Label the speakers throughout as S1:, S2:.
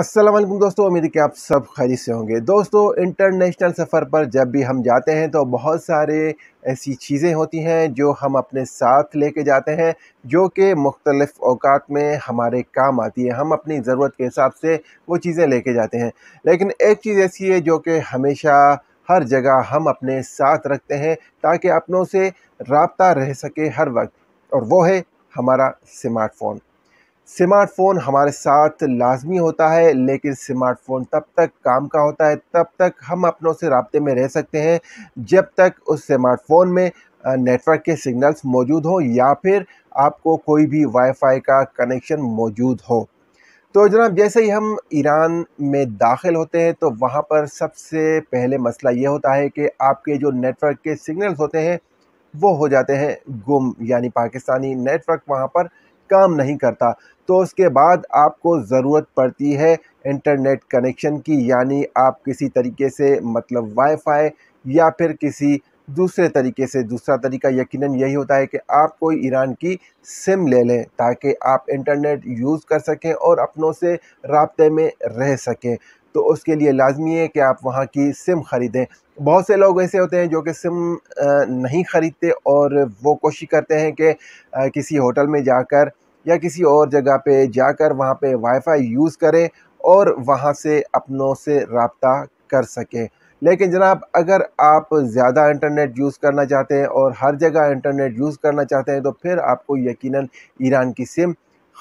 S1: अस्सलाम वालेकुम दोस्तों उम्मीद है कि आप सब खैरियत से होंगे दोस्तों इंटरनेशनल सफ़र पर जब भी हम जाते हैं तो बहुत सारे ऐसी चीज़ें होती हैं जो हम अपने साथ लेके जाते हैं जो कि मुख्तलफ़ अवकात में हमारे काम आती है हम अपनी ज़रूरत के हिसाब से वो चीज़ें लेके जाते हैं लेकिन एक चीज़ ऐसी है जो कि हमेशा हर जगह हम अपने साथ रखते हैं ताकि अपनों से रबता रह सके हर वक्त और वो है हमारा स्मार्टफोन स्मार्टफ़ोन हमारे साथ लाजमी होता है लेकिन स्मार्टफ़ोन तब तक काम का होता है तब तक हम अपनों से रबते में रह सकते हैं जब तक उस स्मार्टफ़ोन में नेटवर्क के सिग्नल्स मौजूद हों या फिर आपको कोई भी वाईफाई का कनेक्शन मौजूद हो तो जनाब जैसे ही हम ईरान में दाखिल होते हैं तो वहाँ पर सबसे पहले मसला ये होता है कि आपके जो नेटवर्क के सिग्नल्स होते हैं वो हो जाते हैं गुम यानी पाकिस्तानी नेटवर्क वहाँ पर काम नहीं करता तो उसके बाद आपको ज़रूरत पड़ती है इंटरनेट कनेक्शन की यानी आप किसी तरीके से मतलब वाईफाई या फिर किसी दूसरे तरीके से दूसरा तरीका यकीनन यही होता है कि आप कोई ईरान की सिम ले लें ताकि आप इंटरनेट यूज़ कर सकें और अपनों से रबते में रह सकें तो उसके लिए लाजमी है कि आप वहाँ की सिम ख़रीदें बहुत से लोग ऐसे होते हैं जो कि सिम नहीं ख़रीदते और वो कोशिश करते हैं कि किसी होटल में जाकर या किसी और जगह पे जाकर वहाँ पे वाईफाई यूज़ करें और वहाँ से अपनों से रबता कर सकें लेकिन जनाब अगर आप ज़्यादा इंटरनेट यूज़ करना चाहते हैं और हर जगह इंटरनेट यूज़ करना चाहते हैं तो फिर आपको यकीनन ईरान की सिम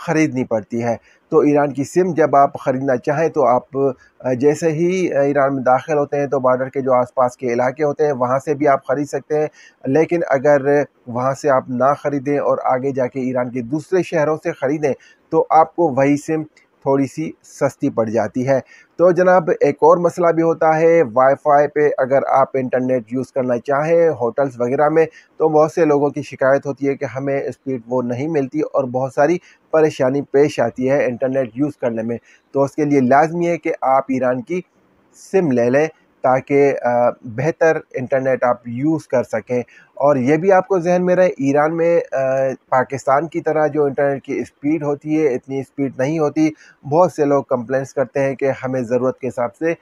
S1: ख़रीदनी पड़ती है तो ईरान की सिम जब आप ख़रीदना चाहें तो आप जैसे ही ईरान में दाखिल होते हैं तो बॉर्डर के जो आसपास के इलाके होते हैं वहाँ से भी आप ख़रीद सकते हैं लेकिन अगर वहाँ से आप ना ख़रीदें और आगे जाके ईरान के दूसरे शहरों से ख़रीदें तो आपको वही सिम थोड़ी सी सस्ती पड़ जाती है तो जनाब एक और मसला भी होता है वाईफाई पे अगर आप इंटरनेट यूज़ करना चाहें होटल्स वगैरह में तो बहुत से लोगों की शिकायत होती है कि हमें स्पीड वो नहीं मिलती और बहुत सारी परेशानी पेश आती है इंटरनेट यूज़ करने में तो उसके लिए लाजमी है कि आप ईरान की सिम ले लें ताकि बेहतर इंटरनेट आप यूज़ कर सकें और ये भी आपको जहन में रहे ईरान में आ, पाकिस्तान की तरह जो इंटरनेट की स्पीड होती है इतनी स्पीड नहीं होती बहुत से लोग कंप्लेंट्स करते हैं कि हमें ज़रूरत के हिसाब से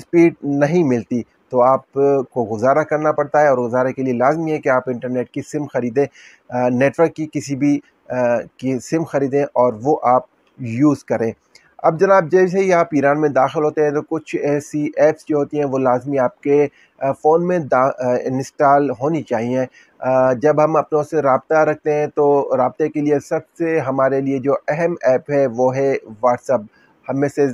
S1: स्पीड नहीं मिलती तो आप को गुजारा करना पड़ता है और गुजारे के लिए लाजमी है कि आप इंटरनेट की सिम ख़रीदें नेटवर्क की किसी भी आ, की सिम ख़रीदें और वो आप यूज़ करें अब जनाब जैसे ही आप ईरान में दाखिल होते हैं तो कुछ ऐसी ऐप्स जो होती हैं वो लाजमी आपके फ़ोन में इंस्टॉल होनी चाहिए जब हम अपनों से रबता रखते हैं तो रबते के लिए सबसे हमारे लिए जो अहम ऐप है वो है व्हाट्सअप हम में से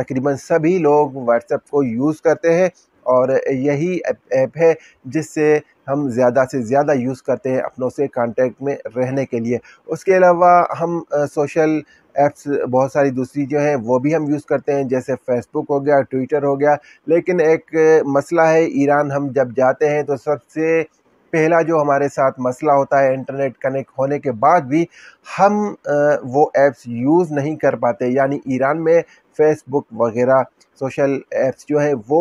S1: तकरीबन सभी लोग व्हाट्सएप को यूज़ करते हैं और यही ऐप है जिससे हम ज़्यादा से ज़्यादा यूज़ करते हैं अपनों से कांटेक्ट में रहने के लिए उसके अलावा हम सोशल ऐप्स बहुत सारी दूसरी जो हैं वो भी हम यूज़ करते हैं जैसे फेसबुक हो गया ट्विटर हो गया लेकिन एक मसला है ईरान हम जब जाते हैं तो सबसे पहला जो हमारे साथ मसला होता है इंटरनेट कनेक्ट होने के बाद भी हम वो ऐप्स यूज़ नहीं कर पाते यानी ईरान में फ़ेसबुक वगैरह सोशल ऐप्स जो है वो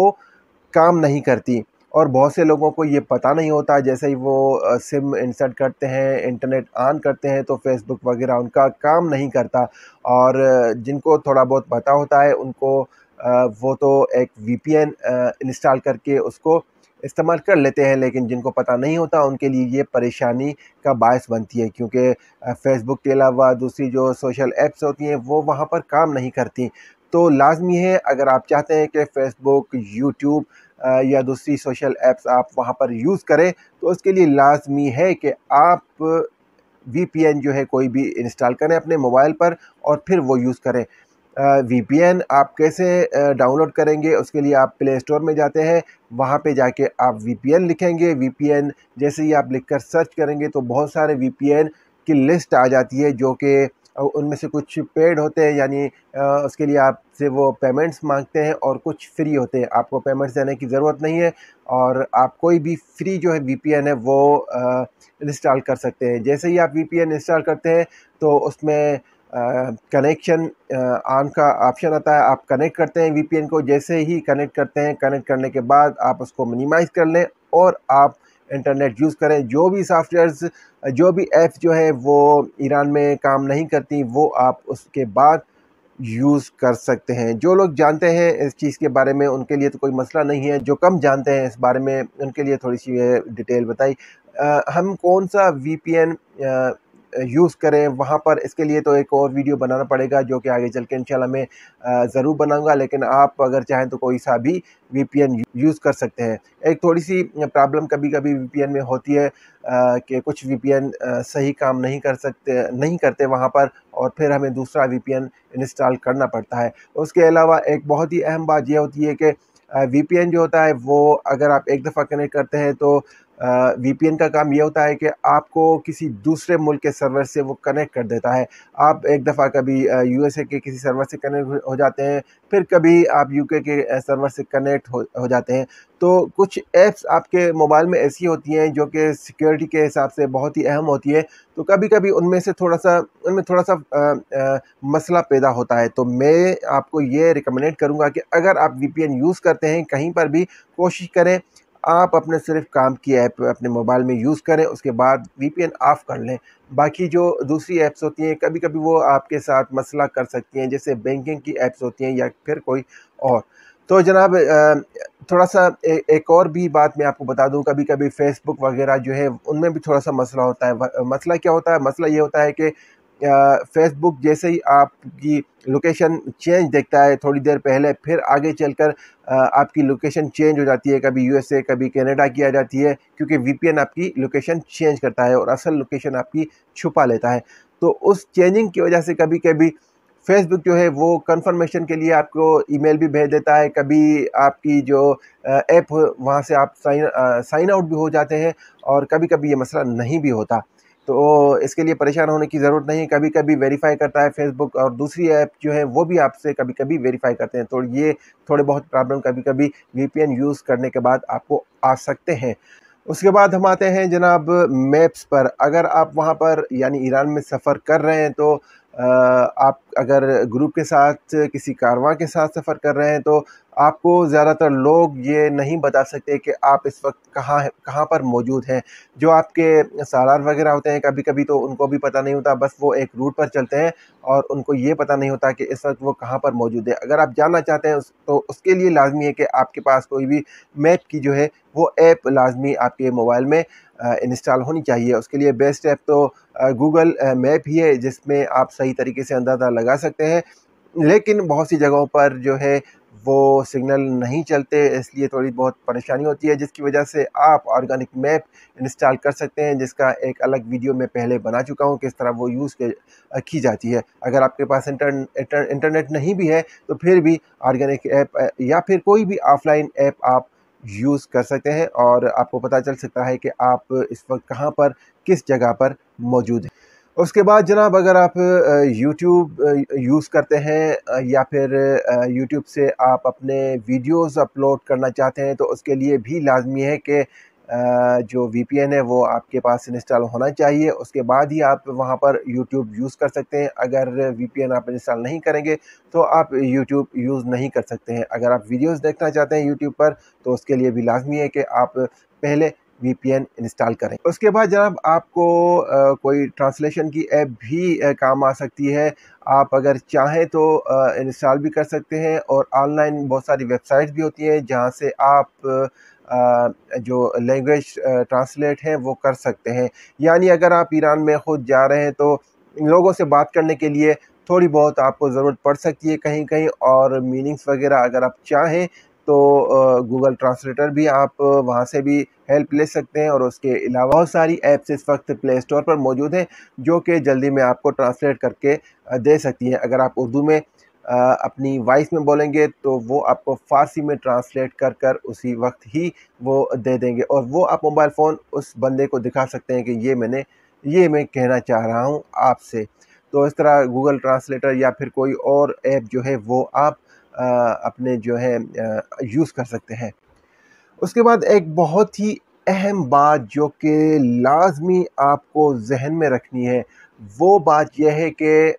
S1: काम नहीं करती और बहुत से लोगों को ये पता नहीं होता जैसे ही वो सिम इंसर्ट करते हैं इंटरनेट ऑन करते हैं तो फेसबुक वगैरह उनका काम नहीं करता और जिनको थोड़ा बहुत पता होता है उनको वो तो एक वीपीएन इंस्टॉल करके उसको इस्तेमाल कर लेते हैं लेकिन जिनको पता नहीं होता उनके लिए ये परेशानी का बायस बनती है क्योंकि फेसबुक के अलावा दूसरी जो सोशल एप्स होती हैं वो वहाँ पर काम नहीं करती तो लाजमी है अगर आप चाहते हैं कि फ़ेसबुक यूट्यूब या दूसरी सोशल एप्स आप वहाँ पर यूज़ करें तो उसके लिए लाजमी है कि आप वी जो है कोई भी इंस्टॉल करें अपने मोबाइल पर और फिर वो यूज़ करें एन आप कैसे डाउनलोड करेंगे उसके लिए आप प्ले स्टोर में जाते हैं वहाँ पे जाके आप एन लिखेंगे एन जैसे ही आप लिखकर सर्च करेंगे तो बहुत सारे एन की लिस्ट आ जाती है जो कि उनमें से कुछ पेड होते हैं यानी उसके लिए आपसे वो पेमेंट्स मांगते हैं और कुछ फ्री होते हैं आपको पेमेंट्स देने की ज़रूरत नहीं है और आप कोई भी फ्री जो है वी है वो इंस्टॉल कर सकते हैं जैसे ही आप वी इंस्टॉल करते हैं तो उसमें कनेक्शन ऑन का ऑप्शन आता है आप कनेक्ट करते हैं वीपीएन को जैसे ही कनेक्ट करते हैं कनेक्ट करने के बाद आप उसको मिनिमाइज़ कर लें और आप इंटरनेट यूज़ करें जो भी सॉफ्टवेयर्स जो भी ऐप जो है वो ईरान में काम नहीं करती वो आप उसके बाद यूज़ कर सकते हैं जो लोग जानते हैं इस चीज़ के बारे में उनके लिए तो कोई मसला नहीं है जो कम जानते हैं इस बारे में उनके लिए थोड़ी सी डिटेल बताई हम कौन सा वी पी एन यूज़ करें वहाँ पर इसके लिए तो एक और वीडियो बनाना पड़ेगा जो कि आगे चल के इंशाल्लाह मैं ज़रूर बनाऊँगा लेकिन आप अगर चाहें तो कोई सा भी वी यूज़ कर सकते हैं एक थोड़ी सी प्रॉब्लम कभी कभी वी में होती है कि कुछ वी सही काम नहीं कर सकते नहीं करते वहाँ पर और फिर हमें दूसरा वी इंस्टॉल करना पड़ता है उसके अलावा एक बहुत ही अहम बात यह होती है कि वी जो होता है वो अगर आप एक दफ़ा कनेक्ट करते हैं तो वीपीएन का काम ये होता है कि आपको किसी दूसरे मुल्क के सर्वर से वो कनेक्ट कर देता है आप एक दफ़ा कभी यूएसए के किसी सर्वर से कनेक्ट हो जाते हैं फिर कभी आप यूके के सर्वर से कनेक्ट हो, हो जाते हैं तो कुछ ऐप्स आपके मोबाइल में ऐसी होती हैं जो कि सिक्योरिटी के हिसाब से बहुत ही अहम होती है तो कभी कभी उनमें से थोड़ा सा उनमें थोड़ा सा आ, आ, मसला पैदा होता है तो मैं आपको ये रिकमेंड करूँगा कि अगर आप वी यूज़ करते हैं कहीं पर भी कोशिश करें आप अपने सिर्फ काम की ऐप अपने मोबाइल में यूज़ करें उसके बाद वीपीएन ऑफ़ कर लें बाकी जो दूसरी ऐप्स होती हैं कभी कभी वो आपके साथ मसला कर सकती हैं जैसे बैंकिंग की ऐप्स होती हैं या फिर कोई और तो जनाब थोड़ा सा ए, एक और भी बात मैं आपको बता दूं कभी कभी फेसबुक वगैरह जो है उनमें भी थोड़ा सा मसला होता है मसला क्या होता है मसला ये होता है कि फेसबुक जैसे ही आपकी लोकेशन चेंज देखता है थोड़ी देर पहले फिर आगे चलकर आपकी लोकेशन चेंज हो जाती है कभी यूएसए कभी कनाडा की आ जाती है क्योंकि वीपीएन आपकी लोकेशन चेंज करता है और असल लोकेशन आपकी छुपा लेता है तो उस चेंजिंग की वजह से कभी कभी फेसबुक जो है वो कंफर्मेशन के लिए आपको ईमेल भी भेज देता है कभी आपकी जो ऐप वहाँ से आप साइन साइन आउट भी हो जाते हैं और कभी कभी ये मसला नहीं भी होता तो इसके लिए परेशान होने की ज़रूरत नहीं कभी कभी वेरीफाई करता है फेसबुक और दूसरी ऐप जो है वो भी आपसे कभी कभी वेरीफाई करते हैं तो ये थोड़े बहुत प्रॉब्लम कभी कभी वी यूज़ करने के बाद आपको आ सकते हैं उसके बाद हम आते हैं जनाब मैप्स पर अगर आप वहाँ पर यानी ईरान में सफ़र कर रहे हैं तो आप अगर ग्रुप के साथ किसी कारवां के साथ सफ़र कर रहे हैं तो आपको ज़्यादातर लोग ये नहीं बता सकते कि आप इस वक्त कहाँ कहाँ पर मौजूद हैं जो आपके सालार वगैरह होते हैं कभी कभी तो उनको भी पता नहीं होता बस वो एक रूट पर चलते हैं और उनको ये पता नहीं होता कि इस वक्त वो कहाँ पर मौजूद है अगर आप जानना चाहते हैं तो उसके लिए लाजमी है कि आपके पास कोई भी मैप की जो है वो ऐप लाजमी आपके मोबाइल में इंस्टॉल होनी चाहिए उसके लिए बेस्ट ऐप तो गूगल मैप ही है जिसमें आप सही तरीके से अंदाज़ा लगा सकते हैं लेकिन बहुत सी जगहों पर जो है वो सिग्नल नहीं चलते इसलिए थोड़ी बहुत परेशानी होती है जिसकी वजह से आप ऑर्गेनिक मैप इंस्टॉल कर सकते हैं जिसका एक अलग वीडियो मैं पहले बना चुका हूँ किस तरह वो यूज़ की जाती है अगर आपके पास इंटर, इंटर, इंटरनेट नहीं भी है तो फिर भी ऑर्गेनिक ऐप या फिर कोई भी ऑफलाइन ऐप आप यूज़ कर सकते हैं और आपको पता चल सकता है कि आप इस वक्त कहाँ पर किस जगह पर मौजूद हैं उसके बाद जनाब अगर आप यूट्यूब यूज़ करते हैं या फिर यूट्यूब से आप अपने वीडियोस अपलोड करना चाहते हैं तो उसके लिए भी लाजमी है कि जो वी है वो आपके पास इंस्टॉल होना चाहिए उसके बाद ही आप वहाँ पर यूट्यूब यूज़ कर सकते हैं अगर वी आप इंस्टॉल नहीं करेंगे तो आप यूट्यूब यूज़ नहीं कर सकते हैं अगर आप वीडियोस देखना चाहते हैं यूट्यूब पर तो उसके लिए भी लाजमी है कि आप पहले वीपीएन इंस्टॉल करें उसके बाद जनाब आपको कोई ट्रांसलेशन की ऐप भी काम आ सकती है आप अगर चाहें तो इंस्टॉल भी कर सकते हैं और ऑनलाइन बहुत सारी वेबसाइट्स भी होती हैं जहां से आप जो लैंग्वेज ट्रांसलेट हैं वो कर सकते हैं यानी अगर आप ईरान में खुद जा रहे हैं तो लोगों से बात करने के लिए थोड़ी बहुत आपको ज़रूरत पड़ सकती है कहीं कहीं और मीनिंग्स वगैरह अगर आप चाहें तो गूगल ट्रांसलेटर भी आप वहाँ से भी हेल्प ले सकते हैं और उसके अलावा बहुत सारी ऐप्स इस वक्त प्ले स्टोर पर मौजूद हैं जो कि जल्दी में आपको ट्रांसलेट करके दे सकती हैं अगर आप उर्दू में अपनी वॉइस में बोलेंगे तो वो आपको फ़ारसी में ट्रांसलेट कर कर उसी वक्त ही वो दे देंगे और वो आप मोबाइल फ़ोन उस बंदे को दिखा सकते हैं कि ये मैंने ये मैं कहना चाह रहा हूँ आपसे तो इस तरह गूगल ट्रांसलेटर या फिर कोई और ऐप जो है वो आप अपने जो है यूज़ कर सकते हैं उसके बाद एक बहुत ही अहम बात जो कि लाजमी आपको जहन में रखनी है वो बात यह है कि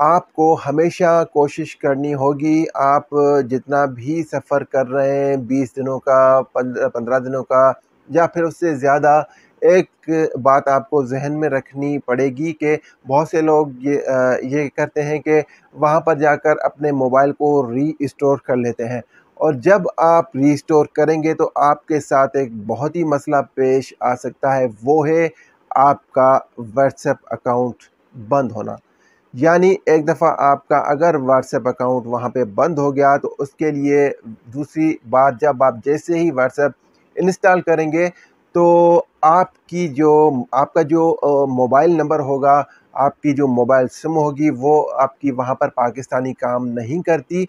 S1: आपको हमेशा कोशिश करनी होगी आप जितना भी सफ़र कर रहे हैं बीस दिनों का पंद्रह दिनों का या फिर उससे ज़्यादा एक बात आपको जहन में रखनी पड़ेगी कि बहुत से लोग ये आ, ये करते हैं कि वहाँ पर जाकर अपने मोबाइल को री स्टोर कर लेते हैं और जब आप रीस्टोर करेंगे तो आपके साथ एक बहुत ही मसला पेश आ सकता है वो है आपका व्हाट्सएप अकाउंट बंद होना यानी एक दफ़ा आपका अगर व्हाट्सएप अकाउंट वहाँ पे बंद हो गया तो उसके लिए दूसरी बात जब आप जैसे ही व्हाट्सएप इंस्टॉल करेंगे तो आपकी जो आपका जो मोबाइल नंबर होगा आपकी जो मोबाइल सिम होगी वो आपकी वहाँ पर पाकिस्तानी काम नहीं करती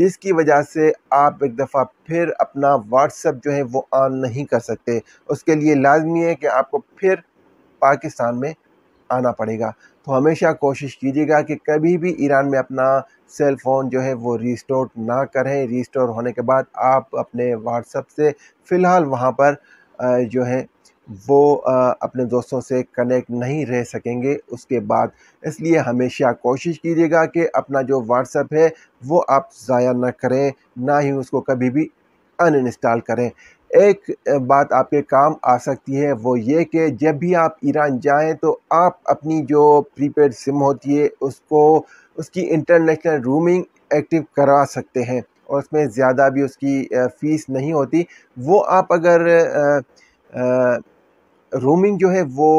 S1: जिसकी वजह से आप एक दफ़ा फिर अपना व्हाट्सअप जो है वो ऑन नहीं कर सकते उसके लिए लाजमी है कि आपको फिर पाकिस्तान में आना पड़ेगा तो हमेशा कोशिश कीजिएगा कि कभी भी ईरान में अपना सेल फ़ोन जो है वो रिस्टोर ना करें रिस्टोर होने के बाद आप अपने व्हाट्सअप से फ़िलहाल वहाँ पर जो है वो अपने दोस्तों से कनेक्ट नहीं रह सकेंगे उसके बाद इसलिए हमेशा कोशिश कीजिएगा कि अपना जो व्हाट्सएप है वो आप ज़ाया ना करें ना ही उसको कभी भी अनइंस्टॉल करें एक बात आपके काम आ सकती है वो ये कि जब भी आप ईरान जाएं तो आप अपनी जो प्रीपेड सिम होती है उसको उसकी इंटरनेशनल रूमिंग एक्टिव करा सकते हैं और उसमें ज़्यादा भी उसकी फ़ीस नहीं होती वो आप अगर रोमिंग जो है वो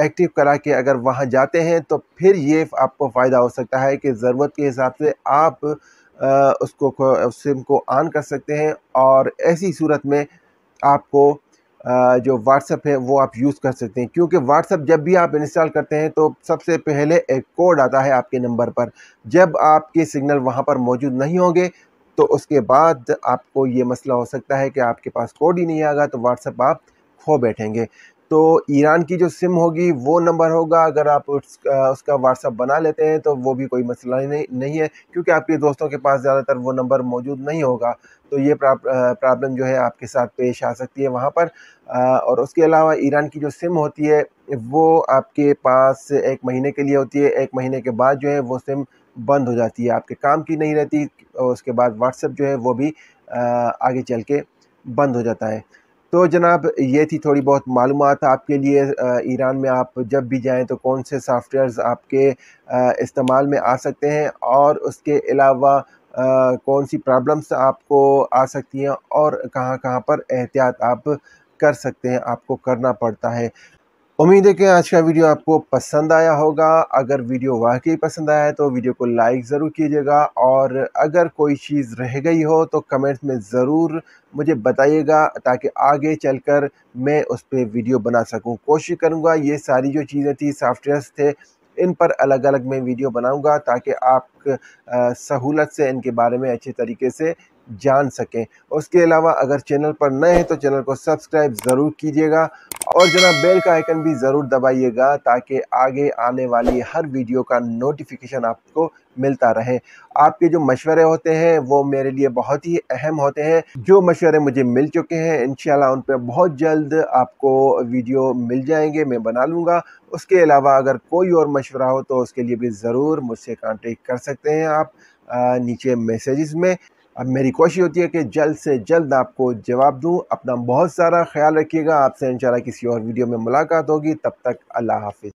S1: एक्टिव करा के अगर वहाँ जाते हैं तो फिर ये आपको फ़ायदा हो सकता है कि ज़रूरत के हिसाब से आप आ, उसको सिम को ऑन कर सकते हैं और ऐसी सूरत में आपको आ, जो व्हाट्सअप है वो आप यूज़ कर सकते हैं क्योंकि व्हाट्सअप जब भी आप इंस्टॉल करते हैं तो सबसे पहले एक कोड आता है आपके नंबर पर जब आपके सिग्नल वहाँ पर मौजूद नहीं होंगे तो उसके बाद आपको ये मसला हो सकता है कि आपके पास कोड ही नहीं आएगा तो व्हाट्सअप आप खो बैठेंगे तो ईरान की जो सिम होगी वो नंबर होगा अगर आप उसका व्हाट्सअप बना लेते हैं तो वो भी कोई मसला नहीं नहीं है क्योंकि आपके दोस्तों के पास ज़्यादातर वो नंबर मौजूद नहीं होगा तो ये प्रॉब्लम जो है आपके साथ पेश आ सकती है वहाँ पर और उसके अलावा ईरान की जो सिम होती है वो आपके पास एक महीने के लिए होती है एक महीने के बाद जो है वो सिम बंद हो जाती है आपके काम की नहीं रहती और उसके बाद व्हाट्सएप जो है वो भी आगे चल के बंद हो जाता है तो जनाब ये थी थोड़ी बहुत मालूम आपके लिए ईरान में आप जब भी जाएं तो कौन से सॉफ्टवेयर्स आपके इस्तेमाल में आ सकते हैं और उसके अलावा कौन सी प्रॉब्लम्स आपको आ सकती हैं और कहाँ कहाँ पर एहतियात आप कर सकते हैं आपको करना पड़ता है उम्मीद है कि आज का वीडियो आपको पसंद आया होगा अगर वीडियो वाकई पसंद आया है तो वीडियो को लाइक ज़रूर कीजिएगा और अगर कोई चीज़ रह गई हो तो कमेंट्स में ज़रूर मुझे बताइएगा ताकि आगे चलकर मैं उस पर वीडियो बना सकूं कोशिश करूंगा ये सारी जो चीज़ें थी सॉफ्टवेयर्स थे इन पर अलग अलग मैं वीडियो बनाऊँगा ताकि आप सहूलत से इनके बारे में अच्छे तरीके से जान सकें उसके अलावा अगर चैनल पर नए हैं तो चैनल को सब्सक्राइब ज़रूर कीजिएगा और जना बेल का आइकन भी ज़रूर दबाइएगा ताकि आगे आने वाली हर वीडियो का नोटिफिकेशन आपको मिलता रहे आपके जो मशवरे होते हैं वो मेरे लिए बहुत ही अहम होते हैं जो मशवरे मुझे मिल चुके हैं इन उन पर बहुत जल्द आपको वीडियो मिल जाएंगे मैं बना लूँगा उसके अलावा अगर कोई और मशवरा हो तो उसके लिए भी ज़रूर मुझसे कॉन्टेक्ट कर सकते हैं आप आ, नीचे मैसेजेस में अब मेरी कोशिश होती है कि जल्द से जल्द आपको जवाब दूँ अपना बहुत सारा ख्याल रखिएगा आपसे इंशाल्लाह किसी और वीडियो में मुलाकात होगी तब तक अल्लाह हाफिज़